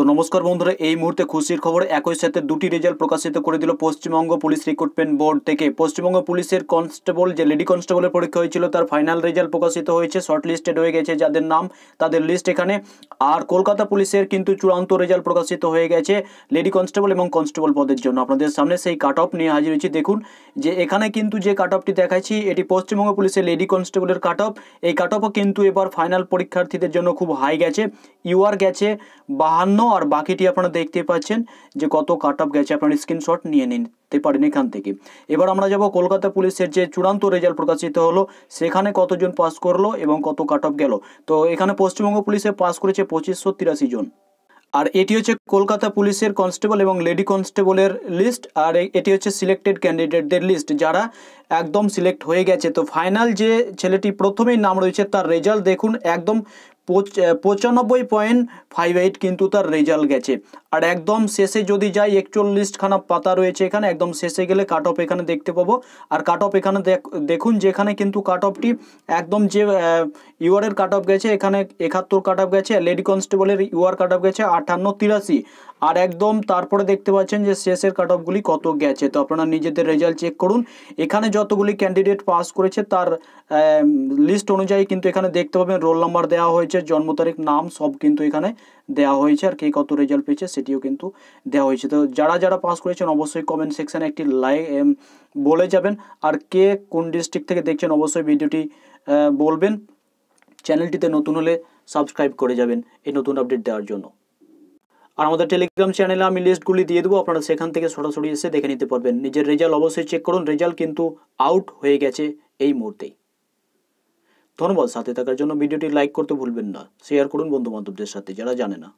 তো নমস্কার বন্ধুরা এই মুহূর্তে খুশির খবর একই সাথে দুটি রেজাল্ট প্রকাশিত করে দিল পশ্চিমবঙ্গ পুলিশ রিক্রুটমেন্ট বোর্ড থেকে পশ্চিমবঙ্গ পুলিশের কনস্টেবল যে লেডি কনস্টেবলের পরীক্ষা হয়েছিল তার ফাইনাল রেজাল্ট প্রকাশিত হয়েছে শর্ট লিস্টেড হয়ে গেছে যাদের নাম তাদের লিস্ট এখানে আর কলকাতা পুলিশের কিন্তু চূড়ান্ত রেজাল্ট প্রকাশিত হয়ে গেছে লেডি কনস্টেবল এবং কনস্টেবল পদের জন্য আপনাদের সামনে সেই কাট অফ নিয়ে হাজির হয়েছি দেখুন যে এখানে কিন্তু যে কাট অফটি দেখাচ্ছি এটি পশ্চিমবঙ্গ পুলিশের লেডি কনস্টেবলের কাট অফ এই কাট অফও কিন্তু এবার ফাইনাল পরীক্ষার্থীদের জন্য খুব হাই গেছে ইউআর গেছে বাহান্ন আর বাকিটি আপনারা দেখতে পাচ্ছেন যে কত কাট অফ গেছে আপনারা স্ক্রিনশট নিয়ে নিতে পারেন এখান থেকে এবার আমরা যাব কলকাতা পুলিশের যে চূড়ান্ত রেজাল্ট প্রকাশিত হলো সেখানে কতজন পাস করলো এবং কত কাট অফ গেল তো এখানে পশ্চিমবঙ্গ পুলিশে পাস করেছে পঁচিশশো তিরাশি জন আর এটি হচ্ছে কলকাতা পুলিশের কনস্টেবল এবং লেডি কনস্টেবলের লিস্ট আর এটি হচ্ছে সিলেক্টেড ক্যান্ডিডেটদের লিস্ট যারা একদম সিলেক্ট হয়ে গেছে তো ফাইনাল যে ছেলেটি প্রথমেই নাম রয়েছে তার রেজাল্ট দেখুন একদম পঁচানব্বই পয়েন্ট ফাইভ এইট কিন্তু তার রেজাল্ট গেছে আর একদম শেষে যদি যাই একচল্লিশখানা পাতা রয়েছে এখানে একদম শেষে গেলে কাট অফ এখানে দেখতে পাবো আর কাট অফ এখানে দেখুন যেখানে কিন্তু কাট অফটি একদম যে ইউআরের কাট অফ গেছে এখানে একাত্তর কাট অফ গেছে লেডি কনস্টেবলের ইউআর কাট অফ গেছে আটান্ন তিরাশি আর একদম তারপরে দেখতে পাচ্ছেন যে শেষের কাট অফগুলি কত গেছে তো আপনারা নিজেদের রেজাল্ট চেক করুন এখানে যতগুলি ক্যান্ডিডেট পাস করেছে তার লিস্ট অনুযায়ী কিন্তু এখানে দেখতে পাবেন রোল নাম্বার দেওয়া হয়েছে মাসের জন্ম তারিখ নাম সব কিন্তু এখানে দেওয়া হয়েছে আর কে কত রেজাল্ট পেয়েছে সেটিও কিন্তু দেওয়া হয়েছে তো যারা যারা পাস করেছেন অবশ্যই কমেন্ট সেকশানে একটি লাইক বলে যাবেন আর কে কোন ডিস্ট্রিক্ট থেকে দেখছেন অবশ্যই ভিডিওটি বলবেন চ্যানেলটিতে নতুন হলে সাবস্ক্রাইব করে যাবেন এই নতুন আপডেট দেওয়ার জন্য আর আমাদের টেলিগ্রাম চ্যানেলে আমি লিস্টগুলি দিয়ে দেবো আপনারা সেখান থেকে সরাসরি এসে দেখে নিতে পারবেন নিজের রেজাল্ট অবশ্যই চেক করুন রেজাল্ট কিন্তু আউট হয়ে গেছে এই মুহূর্তেই ধন্যবাদ সাথে থাকার জন্য ভিডিওটি লাইক করতে ভুলবেন না শেয়ার করুন বন্ধুবান্ধবদের সাথে যারা জানে না